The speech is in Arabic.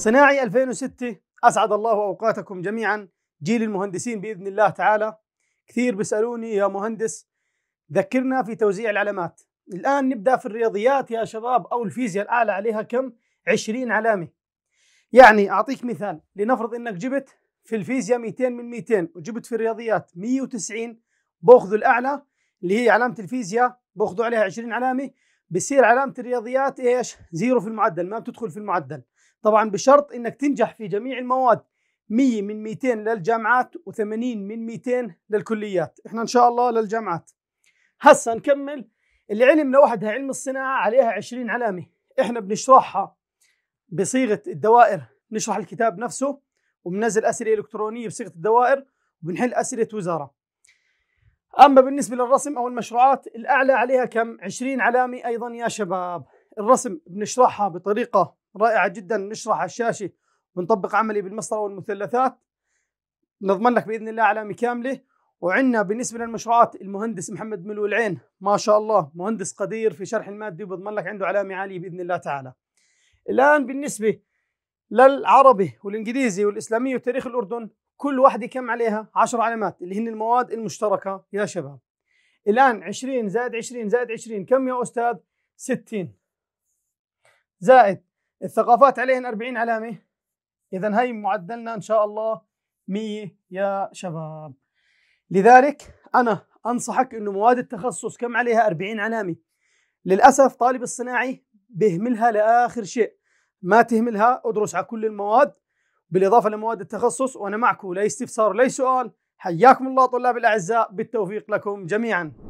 صناعي 2006 أسعد الله أوقاتكم جميعا جيل المهندسين بإذن الله تعالى كثير بيسألوني يا مهندس ذكرنا في توزيع العلامات الآن نبدأ في الرياضيات يا شباب أو الفيزياء الأعلى عليها كم؟ 20 علامة يعني أعطيك مثال لنفرض أنك جبت في الفيزياء 200 من 200 وجبت في الرياضيات 190 باخذ الأعلى اللي هي علامة الفيزياء باخذوا عليها 20 علامة بصير علامة الرياضيات إيش؟ زيرو في المعدل ما بتدخل في المعدل طبعا بشرط انك تنجح في جميع المواد 100 من 200 للجامعات و80 من 200 للكليات احنا ان شاء الله للجامعات هسه نكمل العلم لوحدها علم الصناعة عليها 20 علامة احنا بنشرحها بصيغة الدوائر بنشرح الكتاب نفسه وبننزل أسئلة إلكترونية بصيغة الدوائر وبنحل أسئلة وزارة أما بالنسبة للرسم أو المشروعات الأعلى عليها كم؟ 20 علامة أيضا يا شباب الرسم بنشرحها بطريقة رائعه جدا نشرح على الشاشه ونطبق عملي بالمسطره والمثلثات نضمن لك باذن الله علامه كامله وعندنا بالنسبه للمشروعات المهندس محمد ملو العين ما شاء الله مهندس قدير في شرح الماده وبضمن لك عنده علامه عاليه باذن الله تعالى. الان بالنسبه للعربي والانجليزي والاسلاميه وتاريخ الاردن كل واحده كم عليها 10 علامات اللي هن المواد المشتركه يا شباب. الان 20 زائد 20 زائد 20 كم يا استاذ؟ 60 زائد الثقافات عليهن 40 علامة إذا هي معدلنا إن شاء الله 100 يا شباب لذلك أنا أنصحك أنه مواد التخصص كم عليها 40 علامة للأسف طالب الصناعي بيهملها لآخر شيء ما تهملها ادرس على كل المواد بالإضافة لمواد التخصص وأنا معكم لا استفسار لا سؤال حياكم الله طلاب الأعزاء بالتوفيق لكم جميعاً